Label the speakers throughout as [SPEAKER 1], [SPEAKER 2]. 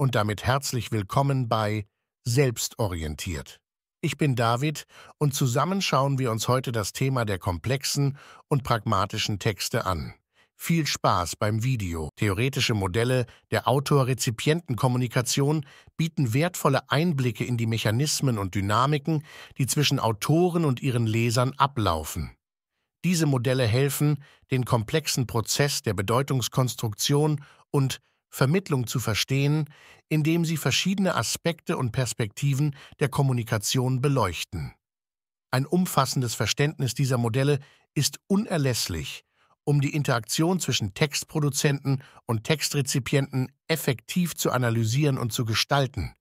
[SPEAKER 1] und damit herzlich willkommen bei Selbstorientiert. Ich bin David und zusammen schauen wir uns heute das Thema der komplexen und pragmatischen Texte an. Viel Spaß beim Video. Theoretische Modelle der Autor-Rezipienten-Kommunikation bieten wertvolle Einblicke in die Mechanismen und Dynamiken, die zwischen Autoren und ihren Lesern ablaufen. Diese Modelle helfen, den komplexen Prozess der Bedeutungskonstruktion und Vermittlung zu verstehen, indem sie verschiedene Aspekte und Perspektiven der Kommunikation beleuchten. Ein umfassendes Verständnis dieser Modelle ist unerlässlich, um die Interaktion zwischen Textproduzenten und Textrezipienten effektiv zu analysieren und zu gestalten.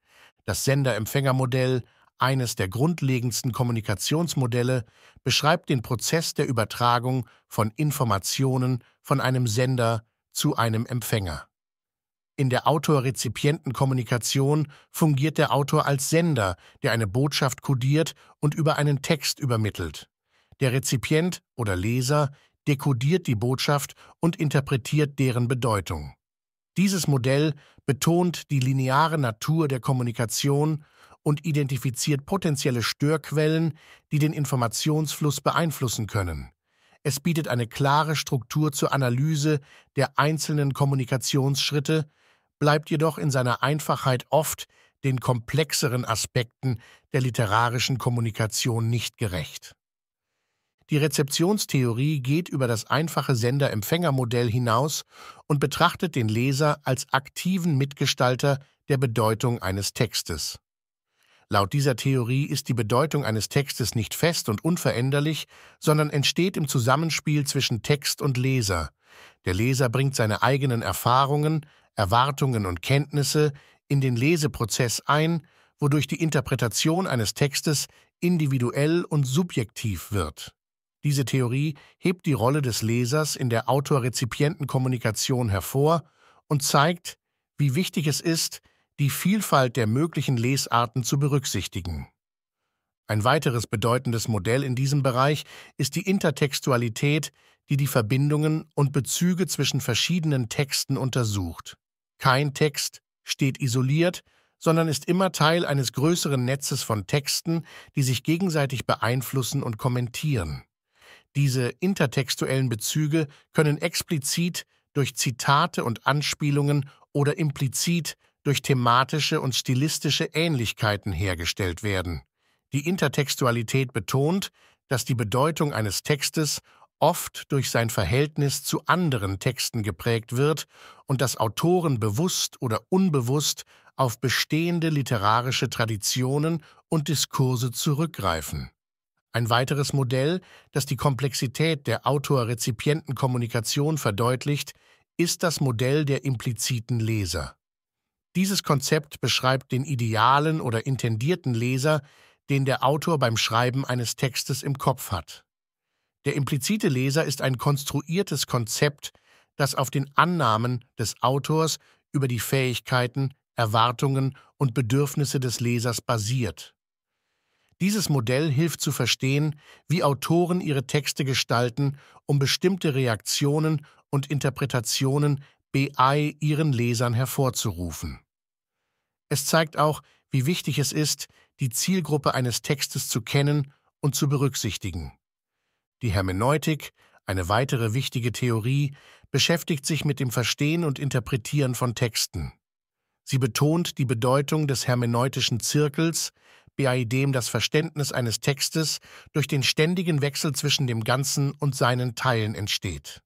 [SPEAKER 1] Das Sender-Empfänger-Modell, eines der grundlegendsten Kommunikationsmodelle, beschreibt den Prozess der Übertragung von Informationen von einem Sender zu einem Empfänger. In der Autor-Rezipienten-Kommunikation fungiert der Autor als Sender, der eine Botschaft kodiert und über einen Text übermittelt. Der Rezipient oder Leser dekodiert die Botschaft und interpretiert deren Bedeutung. Dieses Modell betont die lineare Natur der Kommunikation und identifiziert potenzielle Störquellen, die den Informationsfluss beeinflussen können. Es bietet eine klare Struktur zur Analyse der einzelnen Kommunikationsschritte bleibt jedoch in seiner Einfachheit oft den komplexeren Aspekten der literarischen Kommunikation nicht gerecht. Die Rezeptionstheorie geht über das einfache Sender-Empfänger-Modell hinaus und betrachtet den Leser als aktiven Mitgestalter der Bedeutung eines Textes. Laut dieser Theorie ist die Bedeutung eines Textes nicht fest und unveränderlich, sondern entsteht im Zusammenspiel zwischen Text und Leser. Der Leser bringt seine eigenen Erfahrungen, Erwartungen und Kenntnisse in den Leseprozess ein, wodurch die Interpretation eines Textes individuell und subjektiv wird. Diese Theorie hebt die Rolle des Lesers in der Autor-Rezipienten-Kommunikation hervor und zeigt, wie wichtig es ist, die Vielfalt der möglichen Lesarten zu berücksichtigen. Ein weiteres bedeutendes Modell in diesem Bereich ist die Intertextualität, die die Verbindungen und Bezüge zwischen verschiedenen Texten untersucht. Kein Text steht isoliert, sondern ist immer Teil eines größeren Netzes von Texten, die sich gegenseitig beeinflussen und kommentieren. Diese intertextuellen Bezüge können explizit durch Zitate und Anspielungen oder implizit durch thematische und stilistische Ähnlichkeiten hergestellt werden. Die Intertextualität betont, dass die Bedeutung eines Textes oft durch sein Verhältnis zu anderen Texten geprägt wird und dass Autoren bewusst oder unbewusst auf bestehende literarische Traditionen und Diskurse zurückgreifen. Ein weiteres Modell, das die Komplexität der Autor-Rezipienten-Kommunikation verdeutlicht, ist das Modell der impliziten Leser. Dieses Konzept beschreibt den idealen oder intendierten Leser, den der Autor beim Schreiben eines Textes im Kopf hat. Der implizite Leser ist ein konstruiertes Konzept, das auf den Annahmen des Autors über die Fähigkeiten, Erwartungen und Bedürfnisse des Lesers basiert. Dieses Modell hilft zu verstehen, wie Autoren ihre Texte gestalten, um bestimmte Reaktionen und Interpretationen BI ihren Lesern hervorzurufen. Es zeigt auch, wie wichtig es ist, die Zielgruppe eines Textes zu kennen und zu berücksichtigen. Die Hermeneutik, eine weitere wichtige Theorie, beschäftigt sich mit dem Verstehen und Interpretieren von Texten. Sie betont die Bedeutung des hermeneutischen Zirkels, bei dem das Verständnis eines Textes durch den ständigen Wechsel zwischen dem Ganzen und seinen Teilen entsteht.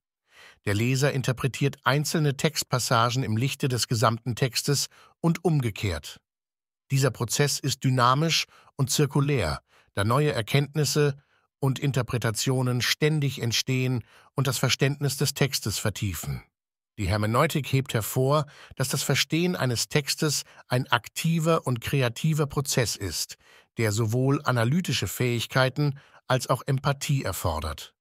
[SPEAKER 1] Der Leser interpretiert einzelne Textpassagen im Lichte des gesamten Textes und umgekehrt. Dieser Prozess ist dynamisch und zirkulär, da neue Erkenntnisse, und Interpretationen ständig entstehen und das Verständnis des Textes vertiefen. Die Hermeneutik hebt hervor, dass das Verstehen eines Textes ein aktiver und kreativer Prozess ist, der sowohl analytische Fähigkeiten als auch Empathie erfordert.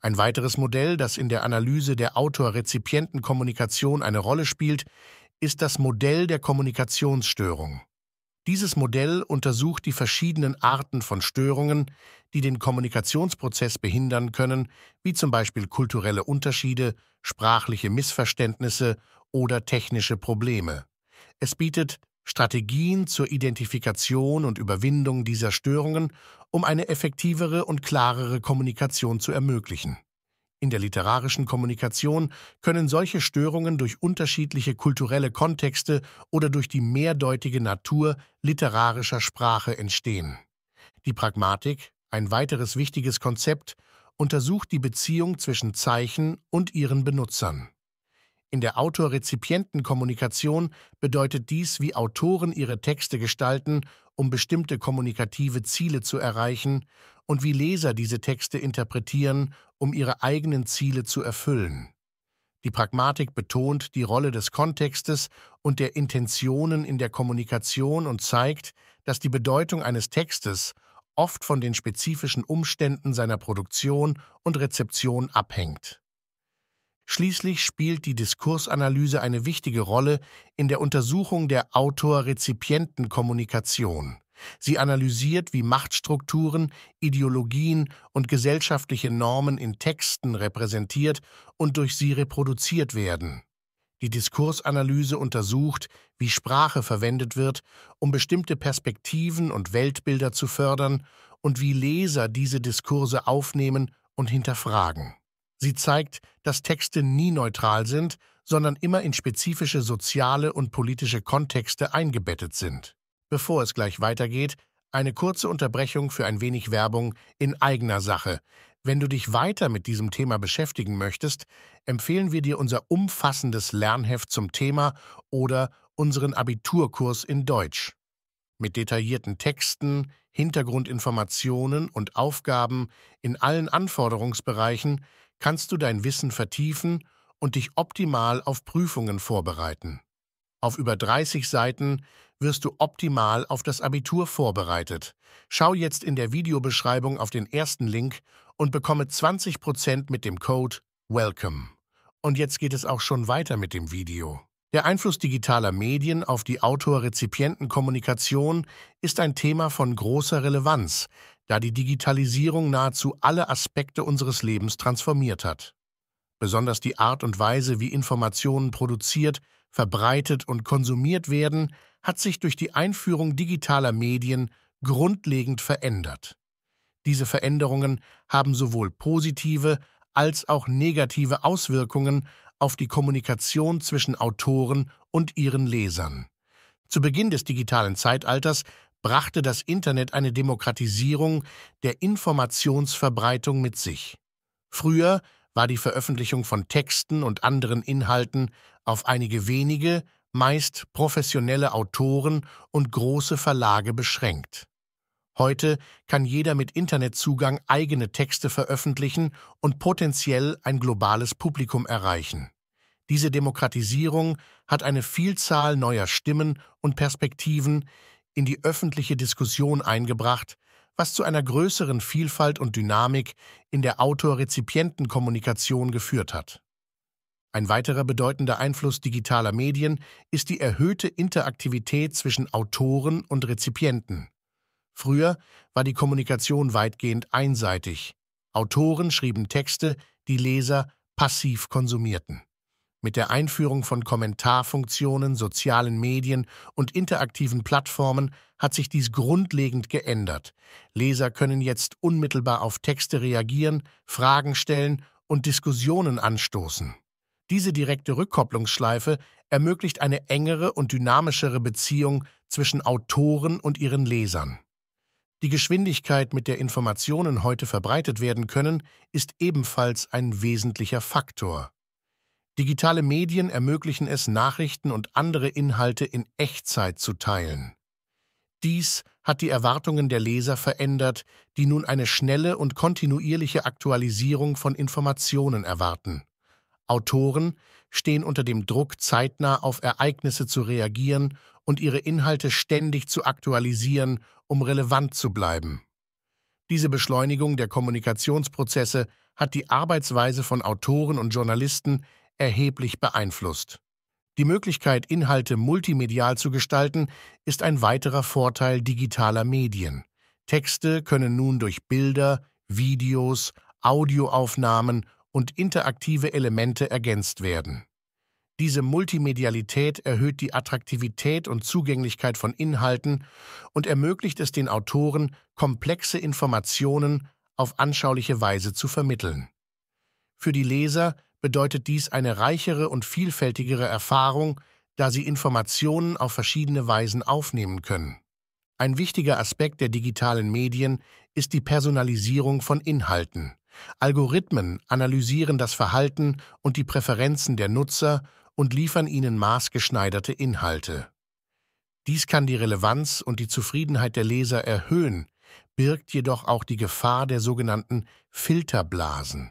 [SPEAKER 1] Ein weiteres Modell, das in der Analyse der Autor-Rezipienten-Kommunikation eine Rolle spielt, ist das Modell der Kommunikationsstörung. Dieses Modell untersucht die verschiedenen Arten von Störungen, die den Kommunikationsprozess behindern können, wie zum Beispiel kulturelle Unterschiede, sprachliche Missverständnisse oder technische Probleme. Es bietet Strategien zur Identifikation und Überwindung dieser Störungen, um eine effektivere und klarere Kommunikation zu ermöglichen. In der literarischen Kommunikation können solche Störungen durch unterschiedliche kulturelle Kontexte oder durch die mehrdeutige Natur literarischer Sprache entstehen. Die Pragmatik, ein weiteres wichtiges Konzept, untersucht die Beziehung zwischen Zeichen und ihren Benutzern. In der autor bedeutet dies, wie Autoren ihre Texte gestalten, um bestimmte kommunikative Ziele zu erreichen, und wie Leser diese Texte interpretieren, um ihre eigenen Ziele zu erfüllen. Die Pragmatik betont die Rolle des Kontextes und der Intentionen in der Kommunikation und zeigt, dass die Bedeutung eines Textes oft von den spezifischen Umständen seiner Produktion und Rezeption abhängt. Schließlich spielt die Diskursanalyse eine wichtige Rolle in der Untersuchung der Autor-Rezipienten-Kommunikation. Sie analysiert, wie Machtstrukturen, Ideologien und gesellschaftliche Normen in Texten repräsentiert und durch sie reproduziert werden. Die Diskursanalyse untersucht, wie Sprache verwendet wird, um bestimmte Perspektiven und Weltbilder zu fördern und wie Leser diese Diskurse aufnehmen und hinterfragen. Sie zeigt, dass Texte nie neutral sind, sondern immer in spezifische soziale und politische Kontexte eingebettet sind. Bevor es gleich weitergeht, eine kurze Unterbrechung für ein wenig Werbung in eigener Sache. Wenn du dich weiter mit diesem Thema beschäftigen möchtest, empfehlen wir dir unser umfassendes Lernheft zum Thema oder unseren Abiturkurs in Deutsch. Mit detaillierten Texten, Hintergrundinformationen und Aufgaben in allen Anforderungsbereichen kannst du dein Wissen vertiefen und dich optimal auf Prüfungen vorbereiten. Auf über 30 Seiten wirst du optimal auf das Abitur vorbereitet. Schau jetzt in der Videobeschreibung auf den ersten Link und bekomme 20% mit dem Code WELCOME. Und jetzt geht es auch schon weiter mit dem Video. Der Einfluss digitaler Medien auf die Autor-Rezipienten-Kommunikation ist ein Thema von großer Relevanz, da die Digitalisierung nahezu alle Aspekte unseres Lebens transformiert hat. Besonders die Art und Weise, wie Informationen produziert, verbreitet und konsumiert werden, hat sich durch die Einführung digitaler Medien grundlegend verändert. Diese Veränderungen haben sowohl positive als auch negative Auswirkungen auf die Kommunikation zwischen Autoren und ihren Lesern. Zu Beginn des digitalen Zeitalters brachte das Internet eine Demokratisierung der Informationsverbreitung mit sich. Früher war die Veröffentlichung von Texten und anderen Inhalten auf einige wenige, meist professionelle Autoren und große Verlage beschränkt. Heute kann jeder mit Internetzugang eigene Texte veröffentlichen und potenziell ein globales Publikum erreichen. Diese Demokratisierung hat eine Vielzahl neuer Stimmen und Perspektiven, in die öffentliche Diskussion eingebracht, was zu einer größeren Vielfalt und Dynamik in der Autor-Rezipienten-Kommunikation geführt hat. Ein weiterer bedeutender Einfluss digitaler Medien ist die erhöhte Interaktivität zwischen Autoren und Rezipienten. Früher war die Kommunikation weitgehend einseitig. Autoren schrieben Texte, die Leser passiv konsumierten. Mit der Einführung von Kommentarfunktionen, sozialen Medien und interaktiven Plattformen hat sich dies grundlegend geändert. Leser können jetzt unmittelbar auf Texte reagieren, Fragen stellen und Diskussionen anstoßen. Diese direkte Rückkopplungsschleife ermöglicht eine engere und dynamischere Beziehung zwischen Autoren und ihren Lesern. Die Geschwindigkeit, mit der Informationen heute verbreitet werden können, ist ebenfalls ein wesentlicher Faktor. Digitale Medien ermöglichen es, Nachrichten und andere Inhalte in Echtzeit zu teilen. Dies hat die Erwartungen der Leser verändert, die nun eine schnelle und kontinuierliche Aktualisierung von Informationen erwarten. Autoren stehen unter dem Druck, zeitnah auf Ereignisse zu reagieren und ihre Inhalte ständig zu aktualisieren, um relevant zu bleiben. Diese Beschleunigung der Kommunikationsprozesse hat die Arbeitsweise von Autoren und Journalisten erheblich beeinflusst. Die Möglichkeit, Inhalte multimedial zu gestalten, ist ein weiterer Vorteil digitaler Medien. Texte können nun durch Bilder, Videos, Audioaufnahmen und interaktive Elemente ergänzt werden. Diese Multimedialität erhöht die Attraktivität und Zugänglichkeit von Inhalten und ermöglicht es den Autoren, komplexe Informationen auf anschauliche Weise zu vermitteln. Für die Leser bedeutet dies eine reichere und vielfältigere Erfahrung, da sie Informationen auf verschiedene Weisen aufnehmen können. Ein wichtiger Aspekt der digitalen Medien ist die Personalisierung von Inhalten. Algorithmen analysieren das Verhalten und die Präferenzen der Nutzer und liefern ihnen maßgeschneiderte Inhalte. Dies kann die Relevanz und die Zufriedenheit der Leser erhöhen, birgt jedoch auch die Gefahr der sogenannten Filterblasen.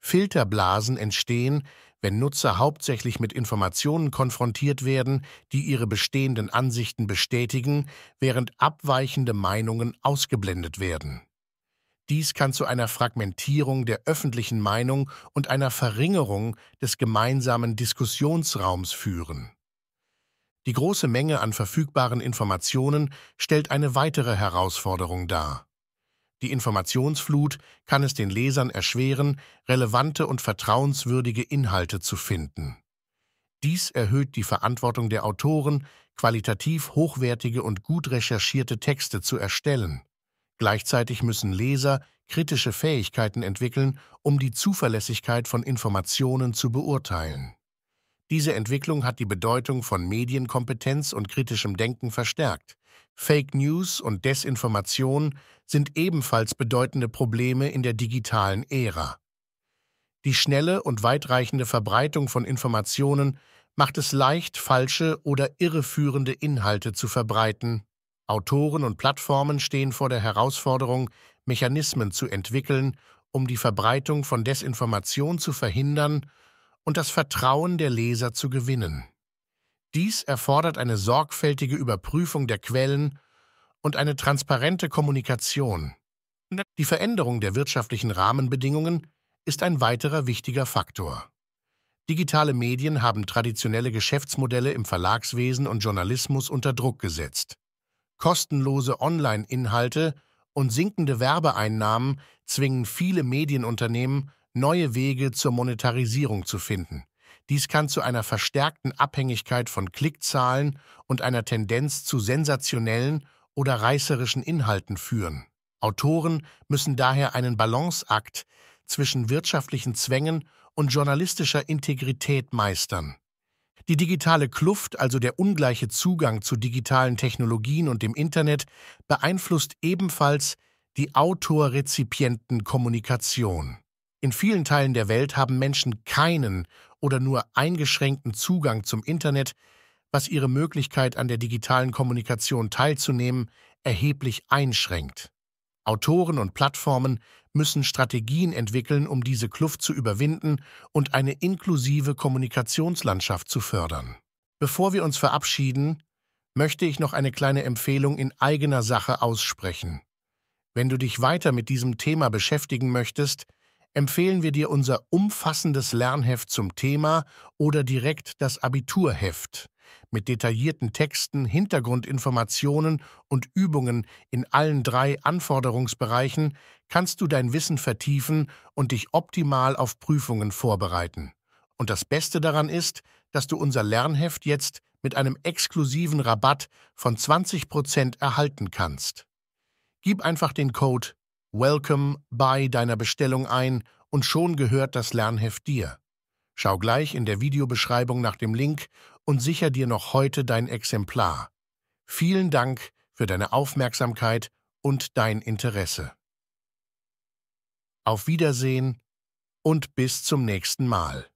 [SPEAKER 1] Filterblasen entstehen, wenn Nutzer hauptsächlich mit Informationen konfrontiert werden, die ihre bestehenden Ansichten bestätigen, während abweichende Meinungen ausgeblendet werden. Dies kann zu einer Fragmentierung der öffentlichen Meinung und einer Verringerung des gemeinsamen Diskussionsraums führen. Die große Menge an verfügbaren Informationen stellt eine weitere Herausforderung dar. Die Informationsflut kann es den Lesern erschweren, relevante und vertrauenswürdige Inhalte zu finden. Dies erhöht die Verantwortung der Autoren, qualitativ hochwertige und gut recherchierte Texte zu erstellen. Gleichzeitig müssen Leser kritische Fähigkeiten entwickeln, um die Zuverlässigkeit von Informationen zu beurteilen. Diese Entwicklung hat die Bedeutung von Medienkompetenz und kritischem Denken verstärkt. Fake News und Desinformation sind ebenfalls bedeutende Probleme in der digitalen Ära. Die schnelle und weitreichende Verbreitung von Informationen macht es leicht, falsche oder irreführende Inhalte zu verbreiten. Autoren und Plattformen stehen vor der Herausforderung, Mechanismen zu entwickeln, um die Verbreitung von Desinformation zu verhindern und das Vertrauen der Leser zu gewinnen. Dies erfordert eine sorgfältige Überprüfung der Quellen und eine transparente Kommunikation. Die Veränderung der wirtschaftlichen Rahmenbedingungen ist ein weiterer wichtiger Faktor. Digitale Medien haben traditionelle Geschäftsmodelle im Verlagswesen und Journalismus unter Druck gesetzt. Kostenlose Online-Inhalte und sinkende Werbeeinnahmen zwingen viele Medienunternehmen, neue Wege zur Monetarisierung zu finden. Dies kann zu einer verstärkten Abhängigkeit von Klickzahlen und einer Tendenz zu sensationellen oder reißerischen Inhalten führen. Autoren müssen daher einen Balanceakt zwischen wirtschaftlichen Zwängen und journalistischer Integrität meistern. Die digitale Kluft, also der ungleiche Zugang zu digitalen Technologien und dem Internet, beeinflusst ebenfalls die Autorrezipientenkommunikation. kommunikation in vielen Teilen der Welt haben Menschen keinen oder nur eingeschränkten Zugang zum Internet, was ihre Möglichkeit an der digitalen Kommunikation teilzunehmen erheblich einschränkt. Autoren und Plattformen müssen Strategien entwickeln, um diese Kluft zu überwinden und eine inklusive Kommunikationslandschaft zu fördern. Bevor wir uns verabschieden, möchte ich noch eine kleine Empfehlung in eigener Sache aussprechen. Wenn du dich weiter mit diesem Thema beschäftigen möchtest, empfehlen wir dir unser umfassendes Lernheft zum Thema oder direkt das Abiturheft mit detaillierten Texten, Hintergrundinformationen und Übungen in allen drei Anforderungsbereichen kannst du dein Wissen vertiefen und dich optimal auf Prüfungen vorbereiten. Und das Beste daran ist, dass du unser Lernheft jetzt mit einem exklusiven Rabatt von 20% erhalten kannst. Gib einfach den Code Welcome bei deiner Bestellung ein und schon gehört das Lernheft dir. Schau gleich in der Videobeschreibung nach dem Link und sicher dir noch heute dein Exemplar. Vielen Dank für deine Aufmerksamkeit und dein Interesse. Auf Wiedersehen und bis zum nächsten Mal.